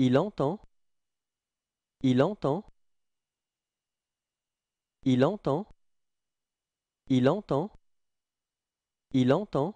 Il entend. Il entend. Il entend. Il entend. Il entend.